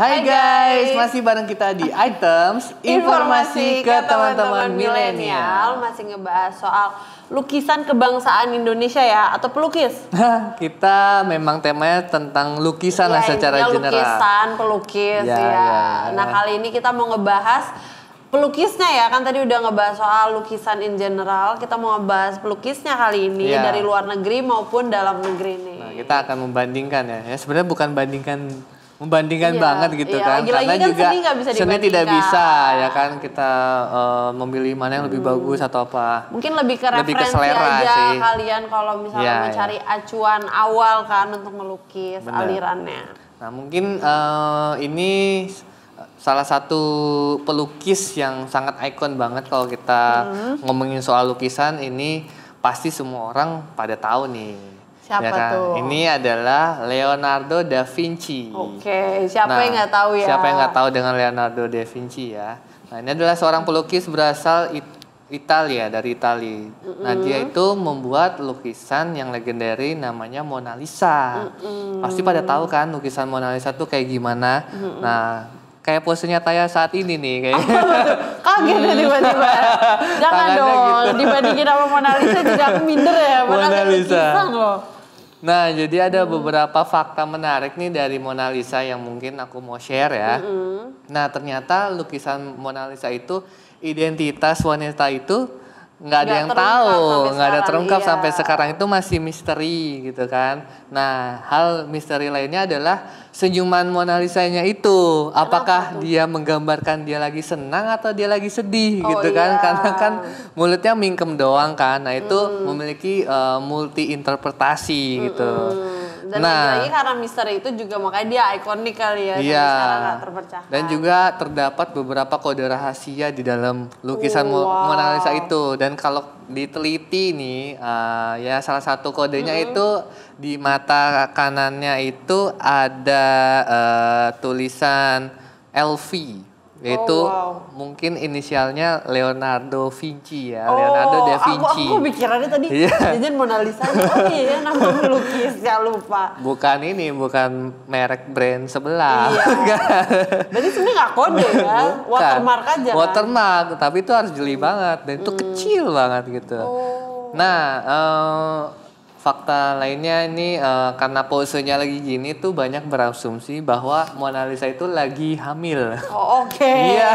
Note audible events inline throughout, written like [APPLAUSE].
Hai guys, masih bareng kita di Items Informasi, ke teman-teman milenial masih ngebahas soal lukisan kebangsaan Indonesia ya atau pelukis. kita memang temanya tentang lukisan ya, lah secara lukisan, general. Lukisan, pelukis ya, ya. ya. Nah, kali ini kita mau ngebahas pelukisnya ya kan tadi udah ngebahas soal lukisan in general kita mau ngebahas pelukisnya kali ini ya. dari luar negeri maupun dalam negeri nih nah, kita akan membandingkan ya, ya sebenarnya bukan bandingkan membandingkan iya, banget gitu iya, kan karena kan juga seni, bisa seni tidak bisa ya kan kita uh, memilih mana yang lebih hmm. bagus atau apa mungkin lebih ke lebih referensi ke selera aja sih. kalian kalau misalnya yeah, mencari yeah. acuan awal kan untuk melukis Bener. alirannya nah mungkin uh, ini salah satu pelukis yang sangat ikon banget kalau kita hmm. ngomongin soal lukisan ini pasti semua orang pada tahu nih Siapa ya kan? tuh? Ini adalah Leonardo da Vinci. Oke, okay. siapa nah, yang nggak tahu ya? Siapa yang nggak tahu dengan Leonardo da Vinci ya? Nah, ini adalah seorang pelukis berasal It Italia dari Italia. Mm -hmm. Nah, dia itu membuat lukisan yang legendaris namanya Mona Lisa. Mm -hmm. Pasti pada tahu kan lukisan Mona Lisa tuh kayak gimana? Mm -hmm. Nah, kayak posenya Taya saat ini nih kayak. Oh, [LAUGHS] kaget nih ya tiba-tiba. [LAUGHS] Jangan dong, gitu. dibandingin sama Mona Lisa juga aku minder ya. Mona, Mona Lisa. Lukisan loh. Nah, jadi ada hmm. beberapa fakta menarik nih dari Mona Lisa yang mungkin aku mau share ya. Hmm. Nah, ternyata lukisan Mona Lisa itu identitas wanita itu nggak ada yang tahu, nggak ada terungkap iya. sampai sekarang itu masih misteri gitu kan. Nah, hal misteri lainnya adalah senyuman Mona Lisa nya itu, apakah Kenapa? dia menggambarkan dia lagi senang atau dia lagi sedih oh, gitu kan? Iya. Karena kan mulutnya mingkem doang kan. Nah, itu hmm. memiliki uh, multi interpretasi hmm. gitu. Hmm. Dan nah, lagi karena misteri itu juga makanya dia ikonik kali ya. Iya. terpecahkan. Dan juga terdapat beberapa kode rahasia di dalam lukisan wow. Mona Lisa itu. Dan kalau diteliti nih, uh, ya salah satu kodenya -hmm. itu di mata kanannya itu ada uh, tulisan LV yaitu oh, wow. mungkin inisialnya Leonardo Vinci ya oh, Leonardo da Vinci. Aku, aku pikirannya tadi iya. jajan Mona Lisa. Oh iya nama pelukis ya lupa. Bukan ini bukan merek brand sebelah. Iya. [LAUGHS] Kan? Berarti sebenarnya gak kode ya. Bukan. Watermark aja. Kan? Watermark kan? tapi itu harus jeli banget dan itu hmm. kecil banget gitu. Oh. Nah. Uh, fakta lainnya ini uh, karena posenya lagi gini tuh banyak berasumsi bahwa Mona Lisa itu lagi hamil. Oh, Oke. Okay. Iya.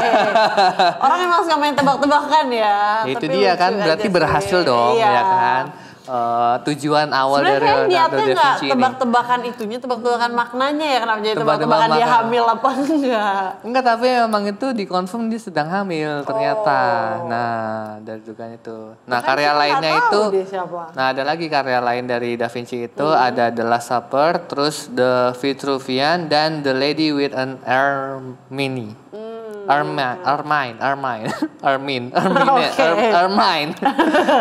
Orang memang suka main tebak-tebakan ya. itu dia kan berarti berhasil dong iya. ya kan uh, tujuan awal Sebenernya dari Leonardo da Vinci ini. tebak-tebakan itunya, tebak-tebakan maknanya ya kenapa jadi tebak-tebakan tebak dia hamil apa enggak. Enggak, tapi memang itu dikonfirm dia sedang hamil ternyata. Oh. Nah, dari dugaan itu. Nah, Bukan karya lainnya itu Nah, ada lagi karya lain dari Da Vinci itu hmm. ada The Last Supper, terus The Vitruvian dan The Lady with an Air Mini. Hmm [LAUGHS] Armin, Armin, [LAUGHS] Armin, Armin, Armin, [LAUGHS] Armin.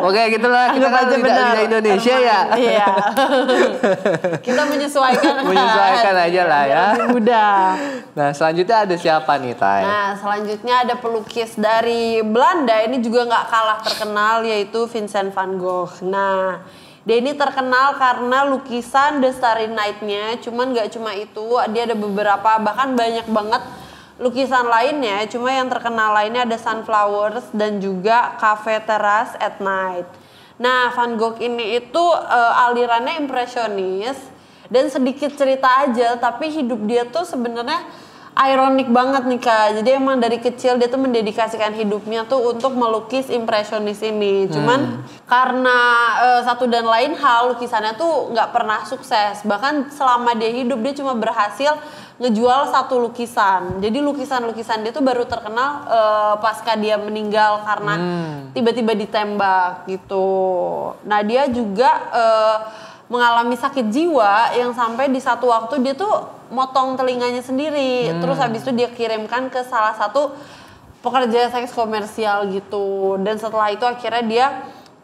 Oke, gitulah kita kan tidak benar. Indonesia ya. Iya. kita menyesuaikan. Menyesuaikan aja lah ya. Mudah. Nah, selanjutnya ada siapa nih, Tay? Nah, selanjutnya ada pelukis dari Belanda. Ini juga nggak kalah terkenal yaitu Vincent van Gogh. Nah, dia ini terkenal karena lukisan The Starry Night-nya, cuman nggak cuma itu, dia ada beberapa bahkan banyak banget lukisan lainnya, cuma yang terkenal lainnya ada sunflowers dan juga cafe teras at night. Nah, Van Gogh ini itu uh, alirannya impresionis dan sedikit cerita aja, tapi hidup dia tuh sebenarnya ironik banget nih kak. Jadi emang dari kecil dia tuh mendedikasikan hidupnya tuh untuk melukis impresionis ini. Cuman hmm. karena uh, satu dan lain hal lukisannya tuh nggak pernah sukses. Bahkan selama dia hidup dia cuma berhasil ngejual satu lukisan. Jadi lukisan-lukisan dia tuh baru terkenal uh, pasca dia meninggal karena tiba hmm. tiba-tiba ditembak gitu. Nah, dia juga uh, mengalami sakit jiwa yang sampai di satu waktu dia tuh motong telinganya sendiri. Hmm. Terus habis itu dia kirimkan ke salah satu pekerja seks komersial gitu. Dan setelah itu akhirnya dia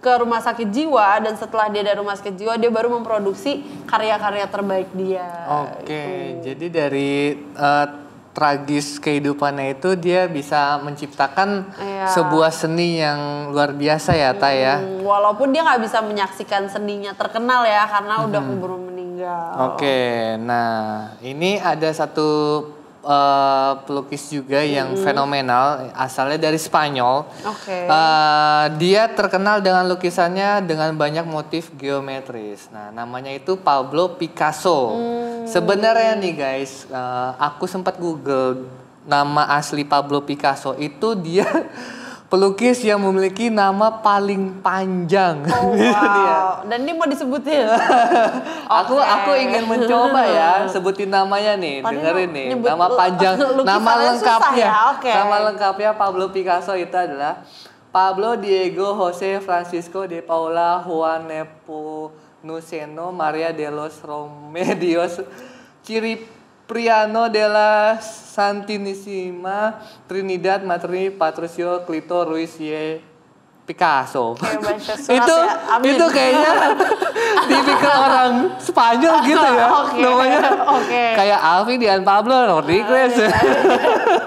ke rumah sakit jiwa dan setelah dia dari rumah sakit jiwa dia baru memproduksi karya-karya terbaik dia. Oke, Itu. jadi dari uh, tragis kehidupannya itu dia bisa menciptakan ya. sebuah seni yang luar biasa ya, ya? hmm, Ta Walaupun dia nggak bisa menyaksikan seninya terkenal ya karena hmm. udah keburu meninggal. Oke, nah ini ada satu uh, pelukis juga yang fenomenal asalnya dari Spanyol. Okay. Uh, eh, dia terkenal dengan lukisannya dengan banyak motif geometris. Nah, namanya itu Pablo Picasso. Hmm. Sebenarnya nih guys, uh, aku sempat Google nama asli Pablo Picasso itu dia [LAUGHS] pelukis yang memiliki nama paling panjang oh, [LAUGHS] wow. Dan ini mau disebutin. [LAUGHS] aku okay. aku ingin mencoba ya, [LAUGHS] sebutin namanya nih, Paling dengerin nih. Nama panjang, nama lengkapnya. Ya? Okay. Nama lengkapnya Pablo Picasso itu adalah Pablo Diego Jose Francisco de Paula Juan Nepo Nuceno Maria de los Remedios Ciri Priano della Santinissima Trinidad Matri Patricio Clito Ruiz Y Picasso. Surat [LAUGHS] itu ya. Amin. itu kayaknya [LAUGHS] tipikal orang Spanyol gitu ya [LAUGHS] okay. namanya. Okay. Kayak Alvi Dian Pablo Rodriguez. Uh,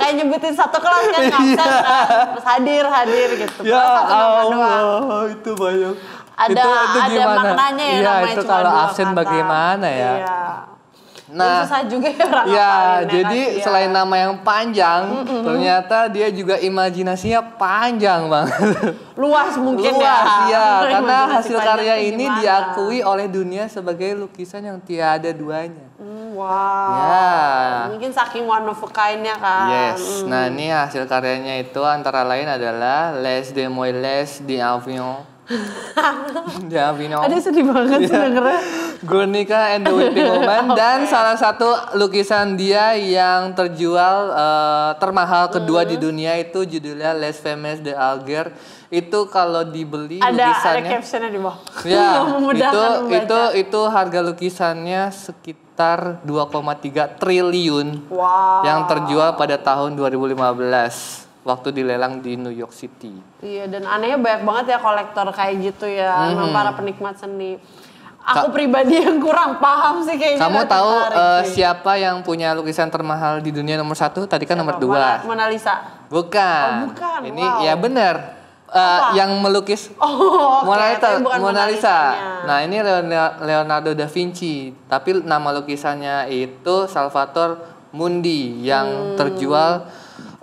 kayak nyebutin satu kelas kan ngabsen iya. yeah. Kan. terus hadir hadir gitu. Ya Allah itu banyak. Ada itu, itu ada gimana? maknanya ya, ya namanya itu kalau absen bagaimana ya? Iya nah susah juga ya orang ya, ya jadi ya, selain nama yang panjang mm -hmm. ternyata dia juga imajinasinya panjang banget luas mungkin ya. luas [LAUGHS] ya, ya karena hasil karya ini gimana? diakui oleh dunia sebagai lukisan yang tiada duanya mm, wow ya. mungkin saking one of kindnya kan yes mm. nah ini hasil karyanya itu antara lain adalah Les de Moyles di [LAUGHS] ada sedih banget yeah. sih Gunika and the Weeping Woman [LAUGHS] dan salah satu lukisan dia yang terjual uh, termahal kedua mm. di hmm. dunia itu judulnya Les Femmes de Alger itu kalau dibeli ada, lukisannya ada captionnya di bawah ya [LAUGHS] itu itu itu harga lukisannya sekitar 2,3 triliun wow. yang terjual pada tahun 2015 waktu dilelang di New York City. Iya dan anehnya banyak banget ya kolektor kayak gitu ya hmm. para penikmat seni. Aku Ka pribadi yang kurang paham sih kayaknya. Kamu tahu uh, siapa yang punya lukisan termahal di dunia nomor satu? Tadi kan siapa? nomor dua. Mona Lisa. Bukan. Oh, bukan. Ini wow. ya benar. Uh, eh, yang melukis [LAUGHS] oh, okay. Mona Lisa. Bukan Mona Lisa. Nah ini Leonardo da Vinci. Tapi nama lukisannya itu Salvator Mundi yang hmm. terjual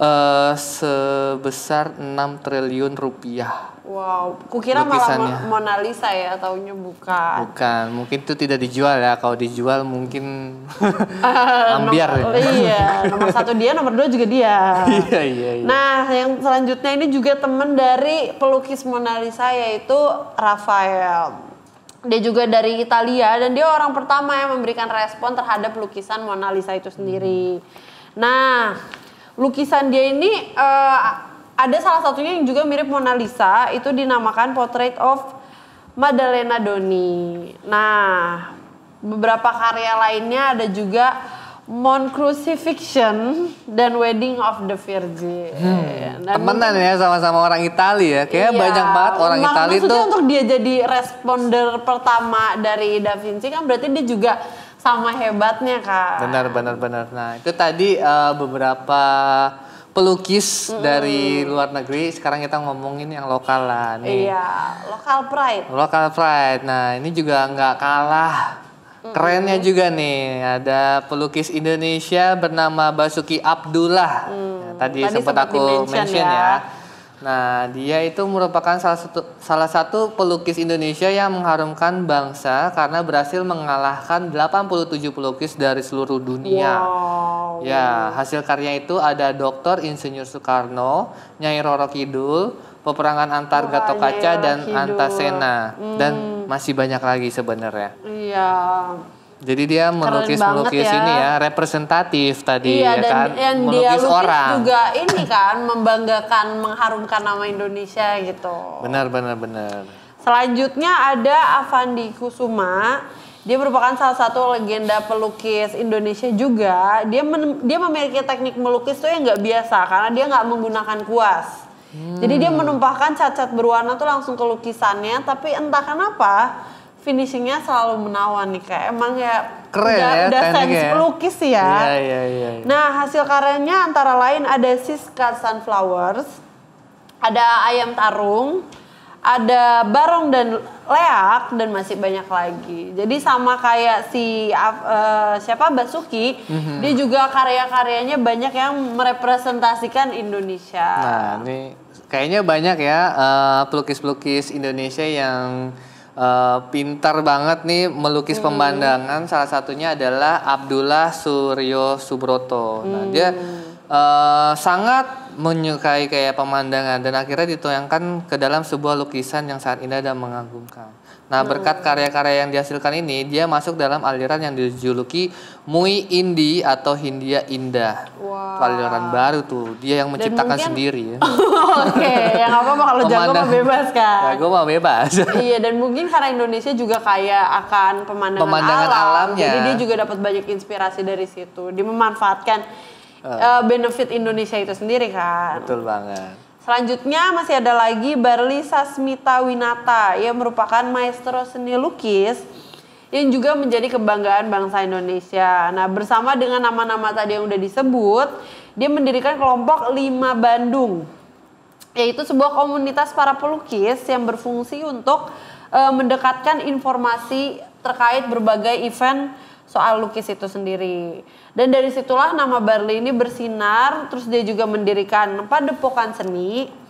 Eh, sebesar 6 triliun rupiah. Wow, kukira malah Mona Lisa ya, tahunya bukan. Bukan, mungkin itu tidak dijual ya. Kalau dijual mungkin uh, [LAUGHS] ambiar ya. nomor, ya. Iya, nomor satu dia, nomor dua juga dia. [LAUGHS] iya, iya, iya. Nah, yang selanjutnya ini juga teman dari pelukis Mona Lisa yaitu Rafael. Dia juga dari Italia dan dia orang pertama yang memberikan respon terhadap lukisan Mona Lisa itu sendiri. Hmm. Nah, lukisan dia ini uh, ada salah satunya yang juga mirip Mona Lisa itu dinamakan Portrait of Madalena Doni. Nah, beberapa karya lainnya ada juga Mon Crucifixion dan Wedding of the Virgin. Hmm, temenan ya sama-sama orang Italia, ya. Kayaknya iya, banyak banget orang Italia Itali itu. untuk dia jadi responder pertama dari Da Vinci kan berarti dia juga sama hebatnya kak. Benar benar benar. Nah itu tadi uh, beberapa pelukis mm dari luar negeri. Sekarang kita ngomongin yang lokal lah nih. Iya, lokal pride. Lokal pride. Nah ini juga nggak kalah Kerennya mm -hmm. juga nih, ada pelukis Indonesia bernama Basuki Abdullah. Mm. Nah, tadi, tadi sempat, sempat aku mention ya. ya Nah, dia itu merupakan salah satu salah satu pelukis Indonesia yang mengharumkan bangsa karena berhasil mengalahkan 87 pelukis dari seluruh dunia. Wow. Ya, hasil karya itu ada Dr. Insinyur Soekarno, Nyai Roro Kidul, peperangan antar oh, Kaca dan Antasena hmm. dan masih banyak lagi sebenarnya. Iya. Jadi dia melukis melukis ya. ini ya representatif tadi iya, ya dan kan. Yang melukis dia orang. juga ini kan membanggakan, mengharumkan nama Indonesia gitu. Benar benar benar. Selanjutnya ada Avandi Kusuma. Dia merupakan salah satu legenda pelukis Indonesia juga. Dia men, dia memiliki teknik melukis tuh yang nggak biasa karena dia nggak menggunakan kuas. Hmm. Jadi dia hmm. menumpahkan cacat berwarna tuh langsung ke lukisannya, tapi entah kenapa finishingnya selalu menawan nih kayak emang ya keren udah, ya udah sense ya. pelukis ya. Iya, iya, iya, iya, Nah hasil karyanya antara lain ada Siska Sunflowers, ada Ayam Tarung, ada Barong dan Leak dan masih banyak lagi. Jadi sama kayak si uh, siapa Basuki, mm-hmm. dia juga karya-karyanya banyak yang merepresentasikan Indonesia. Nah ini kayaknya banyak ya uh, pelukis-pelukis Indonesia yang Eh, pintar banget nih melukis hmm. pemandangan. Salah satunya adalah Abdullah Suryo Subroto. Hmm. Nah, dia uh, sangat menyukai kayak pemandangan dan akhirnya dituangkan ke dalam sebuah lukisan yang sangat indah dan mengagumkan. Nah, berkat nah. karya-karya yang dihasilkan ini, dia masuk dalam aliran yang dijuluki Mui Indi atau Hindia Indah. Wow. Aliran baru tuh, dia yang menciptakan mungkin... sendiri. Ya. [LAUGHS] Oke, okay. yang apa-apa kalau jago mah bebas kan. Gue mah bebas. [LAUGHS] iya, dan mungkin karena Indonesia juga kaya akan pemandangan, pemandangan alam, alamnya. Jadi dia juga dapat banyak inspirasi dari situ. Dia memanfaatkan uh, benefit Indonesia itu sendiri kan. Betul banget. Selanjutnya masih ada lagi Barli Sasmita Winata yang merupakan maestro seni lukis yang juga menjadi kebanggaan bangsa Indonesia. Nah, bersama dengan nama-nama tadi yang udah disebut, dia mendirikan kelompok Lima Bandung yaitu sebuah komunitas para pelukis yang berfungsi untuk e, mendekatkan informasi terkait berbagai event soal lukis itu sendiri. Dan dari situlah nama Barli ini bersinar, terus dia juga mendirikan padepokan seni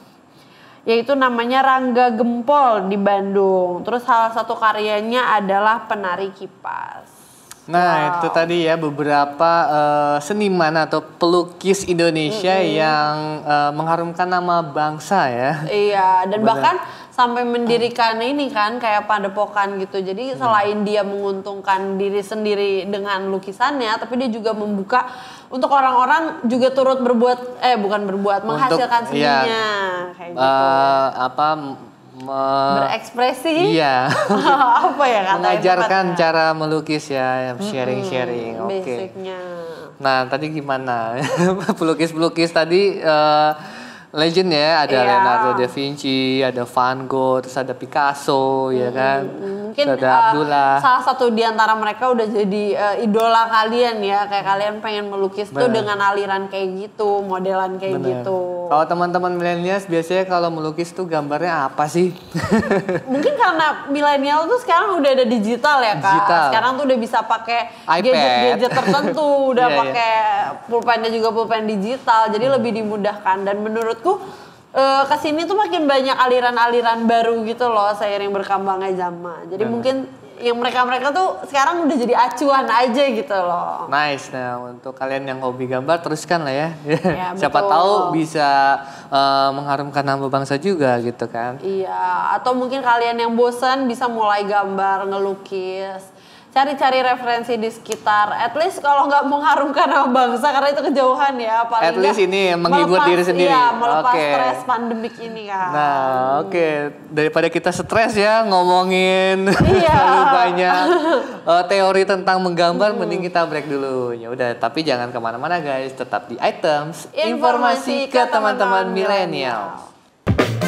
yaitu namanya Rangga Gempol di Bandung. Terus salah satu karyanya adalah penari kipas. Nah, wow. itu tadi ya beberapa uh, seniman atau pelukis Indonesia mm -hmm. yang uh, mengharumkan nama bangsa ya. Iya, dan Benar. bahkan sampai mendirikan ini kan kayak padepokan gitu. Jadi hmm. selain dia menguntungkan diri sendiri dengan lukisannya, tapi dia juga membuka untuk orang-orang juga turut berbuat eh bukan berbuat menghasilkan iya, seninya ya, kayak gitu. Eh, apa me berekspresi iya [LAUGHS] apa ya kata mengajarkan ya? cara melukis ya sharing sharing hmm, oke okay. nah tadi gimana pelukis [LAUGHS] pelukis tadi uh, legend ya ada yeah. Leonardo da Vinci, ada Van Gogh, terus ada Picasso ya hmm, ya kan. Mungkin terus ada uh, Abdullah. Salah satu di antara mereka udah jadi uh, idola kalian ya, kayak kalian pengen melukis Bener. tuh dengan aliran kayak gitu, modelan kayak Bener. gitu. Kalau teman-teman milenials biasanya kalau melukis tuh gambarnya apa sih? [LAUGHS] Mungkin karena milenial tuh sekarang udah ada digital ya kak. Digital. Sekarang tuh udah bisa pakai gadget-gadget tertentu, [LAUGHS] udah yeah, iya. pakai yeah. pulpennya juga pulpen digital. Jadi hmm. lebih dimudahkan dan menurutku eh, ke sini tuh makin banyak aliran-aliran baru gitu loh seiring berkembangnya zaman. Jadi hmm. mungkin yang mereka-mereka tuh sekarang udah jadi acuan aja gitu loh. Nice. Nah, untuk kalian yang hobi gambar teruskan lah ya. ya [LAUGHS] Siapa betul. tahu bisa uh, mengharumkan nama bangsa juga gitu kan. Iya, atau mungkin kalian yang bosan bisa mulai gambar, ngelukis cari-cari referensi di sekitar. At least kalau nggak mengharumkan nama bangsa karena itu kejauhan ya. Paling At least ini menghibur melepas, diri sendiri. Iya, melepas okay. stres pandemik ini ya. Nah, oke. Okay. Daripada kita stres ya ngomongin [LAUGHS] iya. terlalu banyak uh, [LAUGHS] teori tentang menggambar, hmm. mending kita break dulu. Ya udah, tapi jangan kemana-mana guys. Tetap di items informasi, informasi ke teman-teman milenial.